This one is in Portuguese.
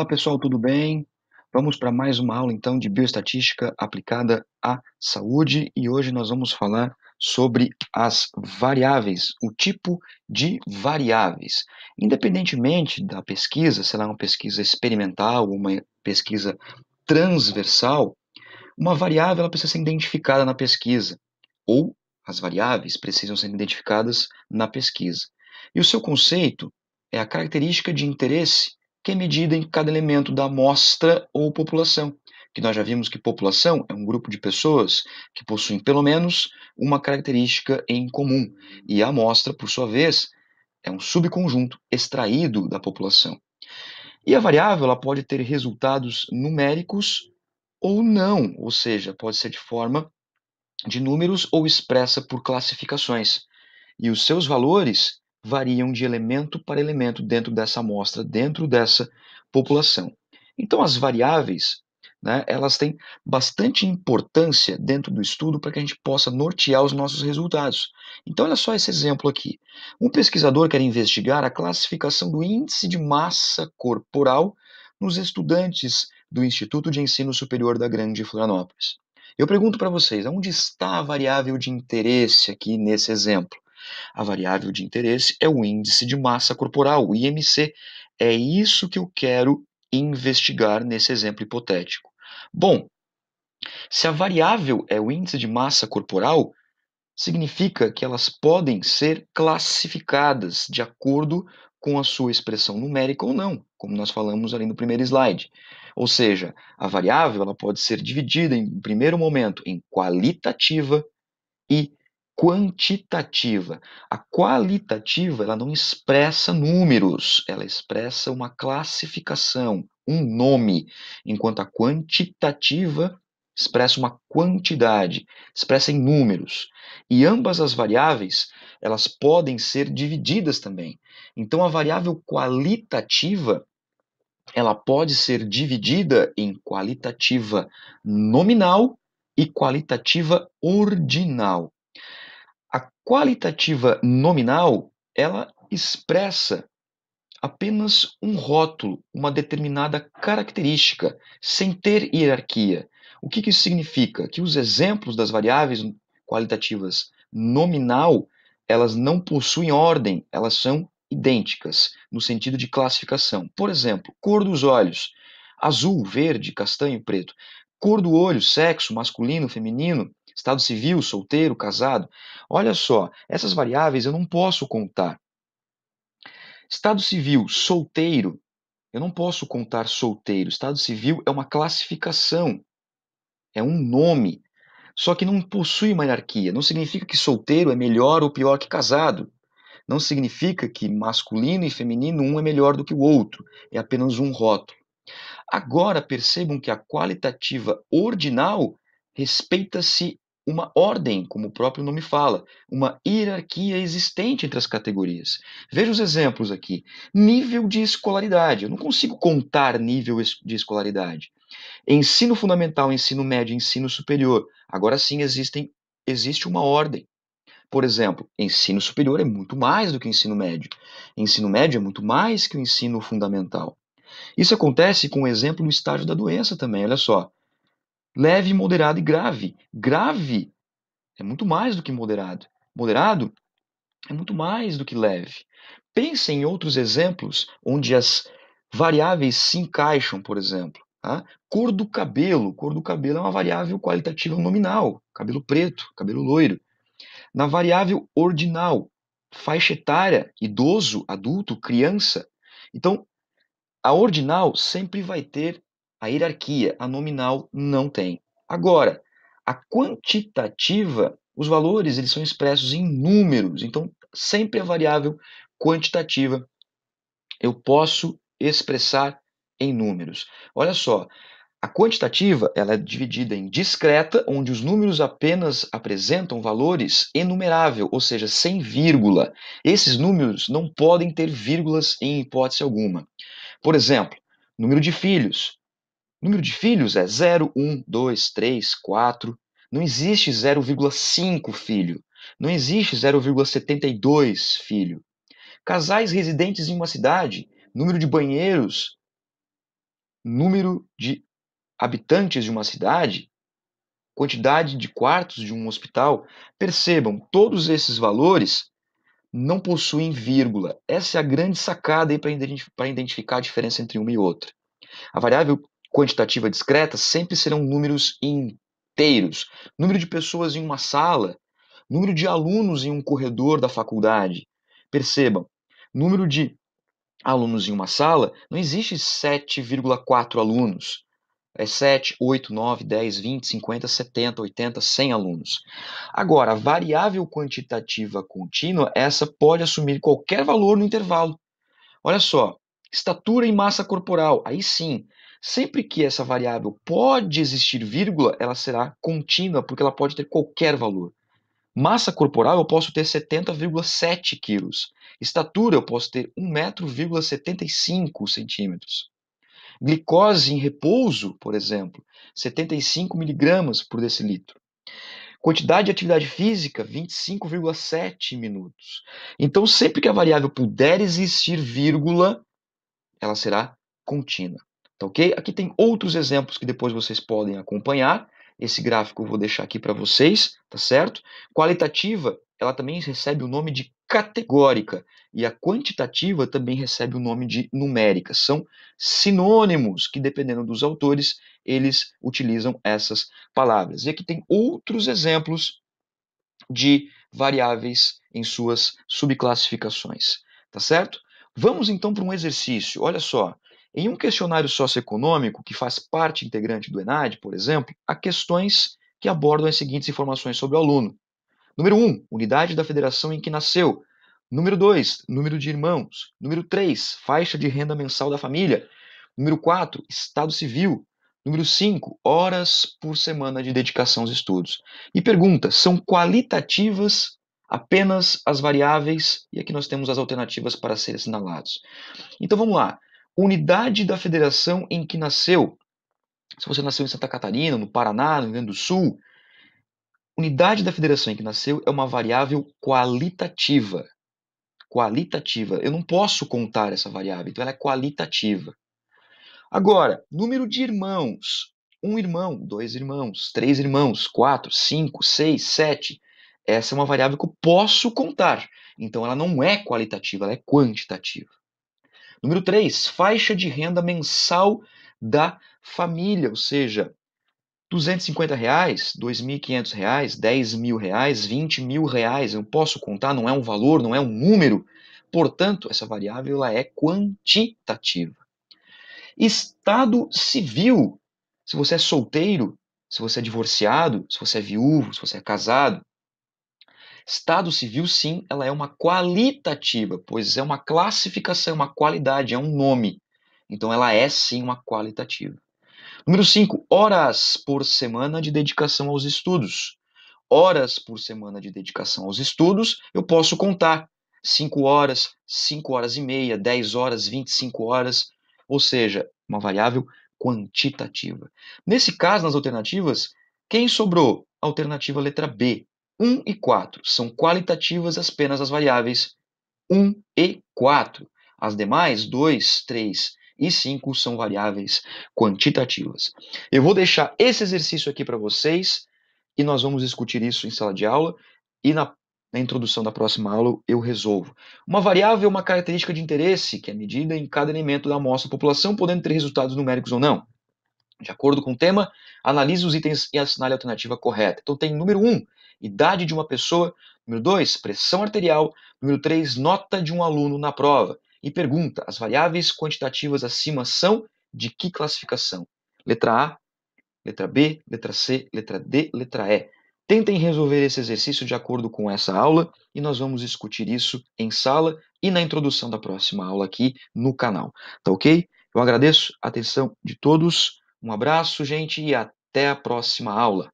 Olá pessoal, tudo bem? Vamos para mais uma aula então de bioestatística aplicada à saúde e hoje nós vamos falar sobre as variáveis, o tipo de variáveis. Independentemente da pesquisa, se ela é uma pesquisa experimental ou uma pesquisa transversal, uma variável ela precisa ser identificada na pesquisa ou as variáveis precisam ser identificadas na pesquisa. E o seu conceito é a característica de interesse que é medida em cada elemento da amostra ou população, que nós já vimos que população é um grupo de pessoas que possuem pelo menos uma característica em comum, e a amostra, por sua vez, é um subconjunto extraído da população. E a variável ela pode ter resultados numéricos ou não, ou seja, pode ser de forma de números ou expressa por classificações. E os seus valores variam de elemento para elemento dentro dessa amostra, dentro dessa população. Então, as variáveis, né, elas têm bastante importância dentro do estudo para que a gente possa nortear os nossos resultados. Então, olha só esse exemplo aqui. Um pesquisador quer investigar a classificação do índice de massa corporal nos estudantes do Instituto de Ensino Superior da Grande Florianópolis. Eu pergunto para vocês, onde está a variável de interesse aqui nesse exemplo? A variável de interesse é o índice de massa corporal, o IMC. É isso que eu quero investigar nesse exemplo hipotético. Bom, se a variável é o índice de massa corporal, significa que elas podem ser classificadas de acordo com a sua expressão numérica ou não, como nós falamos ali no primeiro slide. Ou seja, a variável ela pode ser dividida em um primeiro momento em qualitativa e quantitativa. A qualitativa, ela não expressa números, ela expressa uma classificação, um nome, enquanto a quantitativa expressa uma quantidade, expressa em números. E ambas as variáveis, elas podem ser divididas também. Então a variável qualitativa, ela pode ser dividida em qualitativa nominal e qualitativa ordinal. A qualitativa nominal, ela expressa apenas um rótulo, uma determinada característica, sem ter hierarquia. O que, que isso significa? Que os exemplos das variáveis qualitativas nominal, elas não possuem ordem, elas são idênticas, no sentido de classificação. Por exemplo, cor dos olhos, azul, verde, castanho, preto. Cor do olho, sexo, masculino, feminino, estado civil, solteiro, casado. Olha só, essas variáveis eu não posso contar. Estado civil, solteiro, eu não posso contar solteiro. Estado civil é uma classificação, é um nome, só que não possui uma hierarquia. Não significa que solteiro é melhor ou pior que casado. Não significa que masculino e feminino um é melhor do que o outro. É apenas um rótulo. Agora percebam que a qualitativa ordinal respeita-se uma ordem, como o próprio nome fala, uma hierarquia existente entre as categorias. Veja os exemplos aqui. Nível de escolaridade. Eu não consigo contar nível de escolaridade. Ensino fundamental, ensino médio, ensino superior. Agora sim existem, existe uma ordem. Por exemplo, ensino superior é muito mais do que ensino médio. Ensino médio é muito mais que o ensino fundamental. Isso acontece com o exemplo do estágio da doença também, olha só leve, moderado e grave. Grave é muito mais do que moderado. Moderado é muito mais do que leve. Pense em outros exemplos onde as variáveis se encaixam, por exemplo. Tá? Cor do cabelo. Cor do cabelo é uma variável qualitativa nominal. Cabelo preto, cabelo loiro. Na variável ordinal, faixa etária, idoso, adulto, criança. Então, a ordinal sempre vai ter a hierarquia, a nominal não tem. Agora, a quantitativa, os valores eles são expressos em números, então sempre a variável quantitativa eu posso expressar em números. Olha só, a quantitativa ela é dividida em discreta, onde os números apenas apresentam valores enumerável, ou seja, sem vírgula. Esses números não podem ter vírgulas em hipótese alguma. Por exemplo, número de filhos. Número de filhos é 0, 1, 2, 3, 4. Não existe 0,5 filho. Não existe 0,72 filho. Casais residentes em uma cidade, número de banheiros, número de habitantes de uma cidade, quantidade de quartos de um hospital. Percebam, todos esses valores não possuem vírgula. Essa é a grande sacada para identificar a diferença entre uma e outra. A variável quantitativa discreta sempre serão números inteiros. Número de pessoas em uma sala, número de alunos em um corredor da faculdade. Percebam, número de alunos em uma sala, não existe 7,4 alunos. É 7, 8, 9, 10, 20, 50, 70, 80, 100 alunos. Agora, a variável quantitativa contínua, essa pode assumir qualquer valor no intervalo. Olha só, estatura e massa corporal, aí sim, Sempre que essa variável pode existir vírgula, ela será contínua, porque ela pode ter qualquer valor. Massa corporal, eu posso ter 70,7 quilos. Estatura, eu posso ter 1,75 centímetros. Glicose em repouso, por exemplo, 75 miligramas por decilitro. Quantidade de atividade física, 25,7 minutos. Então, sempre que a variável puder existir vírgula, ela será contínua. Tá ok? Aqui tem outros exemplos que depois vocês podem acompanhar. Esse gráfico eu vou deixar aqui para vocês, tá certo? Qualitativa, ela também recebe o nome de categórica e a quantitativa também recebe o nome de numérica. São sinônimos que, dependendo dos autores, eles utilizam essas palavras. E aqui tem outros exemplos de variáveis em suas subclassificações, tá certo? Vamos então para um exercício. Olha só, em um questionário socioeconômico, que faz parte integrante do ENAD, por exemplo, há questões que abordam as seguintes informações sobre o aluno. Número 1, um, unidade da federação em que nasceu. Número 2, número de irmãos. Número 3, faixa de renda mensal da família. Número 4, estado civil. Número 5, horas por semana de dedicação aos estudos. E pergunta: são qualitativas apenas as variáveis? E aqui nós temos as alternativas para serem assinalados. Então vamos lá unidade da federação em que nasceu. Se você nasceu em Santa Catarina, no Paraná, no Rio Grande do Sul, unidade da federação em que nasceu é uma variável qualitativa. Qualitativa. Eu não posso contar essa variável, então ela é qualitativa. Agora, número de irmãos. Um irmão, dois irmãos, três irmãos, quatro, cinco, seis, sete. Essa é uma variável que eu posso contar. Então ela não é qualitativa, ela é quantitativa. Número 3, faixa de renda mensal da família, ou seja, 250 reais, 2.500 reais, 10 mil reais, 20 mil reais, eu posso contar, não é um valor, não é um número. Portanto, essa variável ela é quantitativa. Estado civil, se você é solteiro, se você é divorciado, se você é viúvo, se você é casado, Estado civil, sim, ela é uma qualitativa, pois é uma classificação, é uma qualidade, é um nome. Então ela é sim uma qualitativa. Número 5, horas por semana de dedicação aos estudos. Horas por semana de dedicação aos estudos, eu posso contar 5 horas, 5 horas e meia, 10 horas, 25 horas, ou seja, uma variável quantitativa. Nesse caso, nas alternativas, quem sobrou? Alternativa letra B, 1 e 4. São qualitativas apenas as variáveis 1 e 4. As demais, 2, 3 e 5, são variáveis quantitativas. Eu vou deixar esse exercício aqui para vocês e nós vamos discutir isso em sala de aula e na, na introdução da próxima aula eu resolvo. Uma variável é uma característica de interesse que é medida em cada elemento da amostra da população, podendo ter resultados numéricos ou não. De acordo com o tema, analise os itens e assinale a alternativa correta. Então tem número 1, um, idade de uma pessoa, número 2, pressão arterial, número 3, nota de um aluno na prova. E pergunta: as variáveis quantitativas acima são de que classificação? Letra A, letra B, letra C, letra D, letra E. Tentem resolver esse exercício de acordo com essa aula e nós vamos discutir isso em sala e na introdução da próxima aula aqui no canal. Tá ok? Eu agradeço a atenção de todos. Um abraço, gente, e até a próxima aula.